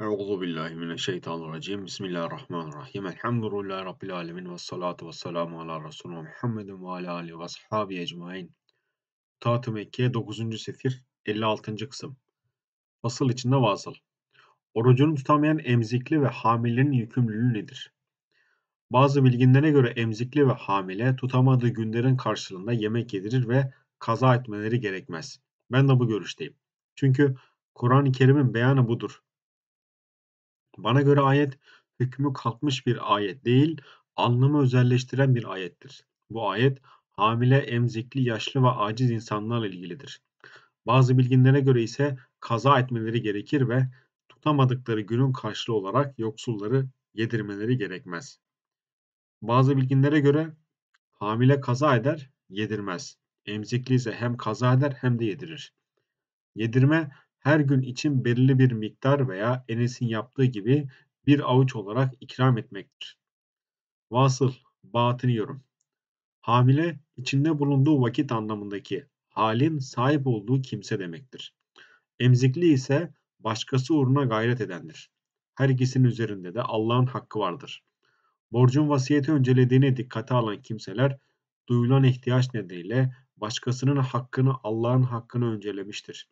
Euzu billahi mineşşeytanirracim. Bismillahirrahmanirrahim. Elhamdülillahi rabbil alamin ve salatu vesselamu ala resulina Muhammedin ve ala alihi ve sahbihi ecmaîn. Taht-ı Mekke 9. sefir 56. kısım. Fasıl içinde vazıl. Orucunu tutamayan emzikli ve hamilenin yükümlülüğü nedir? Bazı bilginlere göre emzikli ve hamile tutamadığı günlerin karşılığında yemek yedirir ve kaza etmeleri gerekmez. Ben de bu görüşteyim. Çünkü Kur'an-ı Kerim'in beyanı budur. Bana göre ayet hükmü kalkmış bir ayet değil, anlamı özelleştiren bir ayettir. Bu ayet hamile, emzikli, yaşlı ve aciz insanlarla ilgilidir. Bazı bilginlere göre ise kaza etmeleri gerekir ve tutamadıkları günün karşılığı olarak yoksulları yedirmeleri gerekmez. Bazı bilginlere göre hamile kaza eder, yedirmez. Emzikli ise hem kaza eder hem de yedirir. Yedirme her gün için belirli bir miktar veya Enes'in yaptığı gibi bir avuç olarak ikram etmektir. Vasıl, batini yorum. Hamile, içinde bulunduğu vakit anlamındaki halin sahip olduğu kimse demektir. Emzikli ise başkası uğruna gayret edendir. Her ikisinin üzerinde de Allah'ın hakkı vardır. Borcun vasiyeti öncelediğine dikkate alan kimseler, duyulan ihtiyaç nedeniyle başkasının hakkını Allah'ın hakkını öncelemiştir.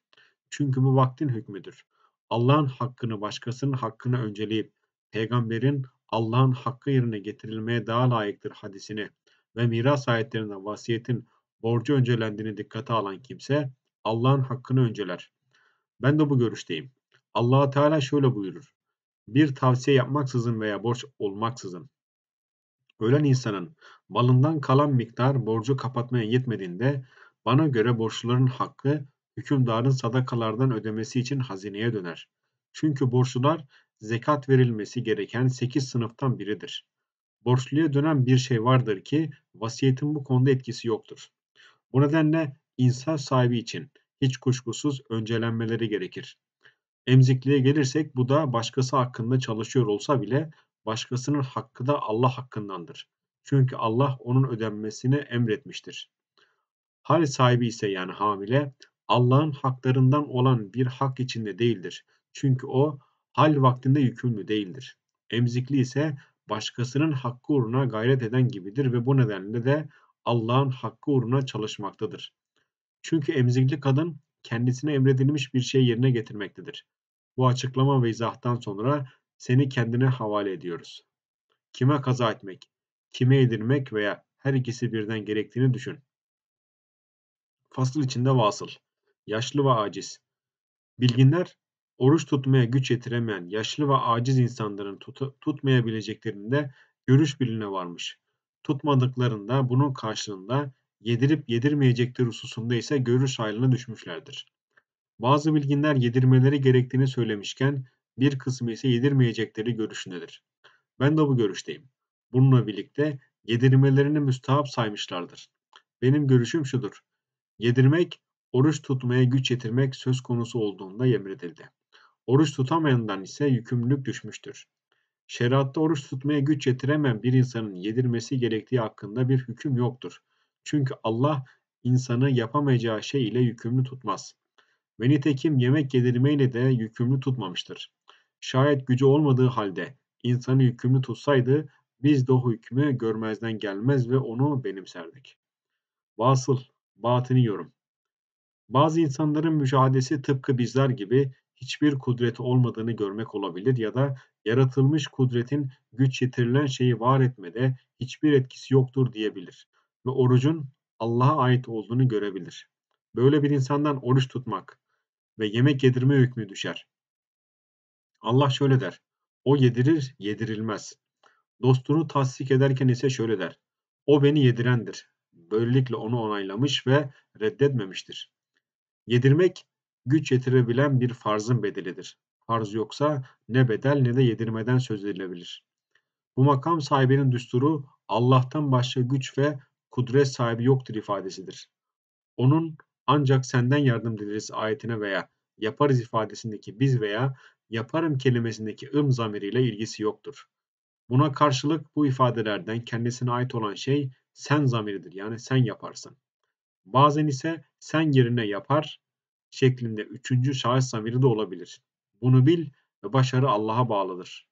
Çünkü bu vaktin hükmüdür. Allah'ın hakkını başkasının hakkına önceleyip peygamberin Allah'ın hakkı yerine getirilmeye daha layıktır hadisini ve miras ayetlerinde vasiyetin borcu öncelendiğini dikkate alan kimse Allah'ın hakkını önceler. Ben de bu görüşteyim. allah Teala şöyle buyurur. Bir tavsiye yapmaksızın veya borç olmaksızın. Ölen insanın malından kalan miktar borcu kapatmaya yetmediğinde bana göre borçluların hakkı hükümdarın sadakalardan ödemesi için hazineye döner. Çünkü borçlular zekat verilmesi gereken 8 sınıftan biridir. Borçluya dönen bir şey vardır ki vasiyetin bu konuda etkisi yoktur. Bu nedenle insan sahibi için hiç kuşkusuz öncelenmeleri gerekir. Emzikliğe gelirsek bu da başkası hakkında çalışıyor olsa bile başkasının hakkı da Allah hakkındandır. Çünkü Allah onun ödenmesini emretmiştir. Hal sahibi ise yani hamile Allah'ın haklarından olan bir hak içinde değildir. Çünkü o hal vaktinde yükümlü değildir. Emzikli ise başkasının hakkı uğruna gayret eden gibidir ve bu nedenle de Allah'ın hakkı uğruna çalışmaktadır. Çünkü emzikli kadın kendisine emredilmiş bir şey yerine getirmektedir. Bu açıklama ve izahtan sonra seni kendine havale ediyoruz. Kime kaza etmek, kime edilmek veya her ikisi birden gerektiğini düşün. Fasıl içinde vasıl yaşlı ve aciz. Bilginler oruç tutmaya güç yetiremeyen yaşlı ve aciz insanların tut tutmayabileceklerinde görüş birliğine varmış. Tutmadıklarında bunun karşılığında yedirip yedirmeyecekleri hususunda ise görüş ayrılığına düşmüşlerdir. Bazı bilginler yedirmeleri gerektiğini söylemişken bir kısmı ise yedirmeyecekleri görüşündedir. Ben de bu görüşteyim. Bununla birlikte yedirmelerini müstahap saymışlardır. Benim görüşüm şudur. Yedirmek oruç tutmaya güç yetirmek söz konusu olduğunda emredildi. Oruç tutamayandan ise yükümlülük düşmüştür. Şeriatta oruç tutmaya güç yetiremeyen bir insanın yedirmesi gerektiği hakkında bir hüküm yoktur. Çünkü Allah insanı yapamayacağı şey ile yükümlü tutmaz. Ve nitekim yemek yedirmeyle de yükümlü tutmamıştır. Şayet gücü olmadığı halde insanı yükümlü tutsaydı biz de o hükmü görmezden gelmez ve onu benimserdik. Vasıl, batini yorum. Bazı insanların mücadelesi tıpkı bizler gibi hiçbir kudret olmadığını görmek olabilir ya da yaratılmış kudretin güç yetirilen şeyi var etmede hiçbir etkisi yoktur diyebilir ve orucun Allah'a ait olduğunu görebilir. Böyle bir insandan oruç tutmak ve yemek yedirme hükmü düşer. Allah şöyle der. O yedirir, yedirilmez. Dostunu tasdik ederken ise şöyle der. O beni yedirendir. Böylelikle onu onaylamış ve reddetmemiştir. Yedirmek güç yetirebilen bir farzın bedelidir. Farz yoksa ne bedel ne de yedirmeden söz edilebilir. Bu makam sahibinin düsturu Allah'tan başka güç ve kudret sahibi yoktur ifadesidir. Onun ancak senden yardım dileriz ayetine veya yaparız ifadesindeki biz veya yaparım kelimesindeki ım zamiriyle ilgisi yoktur. Buna karşılık bu ifadelerden kendisine ait olan şey sen zamiridir yani sen yaparsın. Bazen ise sen yerine yapar şeklinde üçüncü şahıs zamiri de olabilir. Bunu bil ve başarı Allah'a bağlıdır.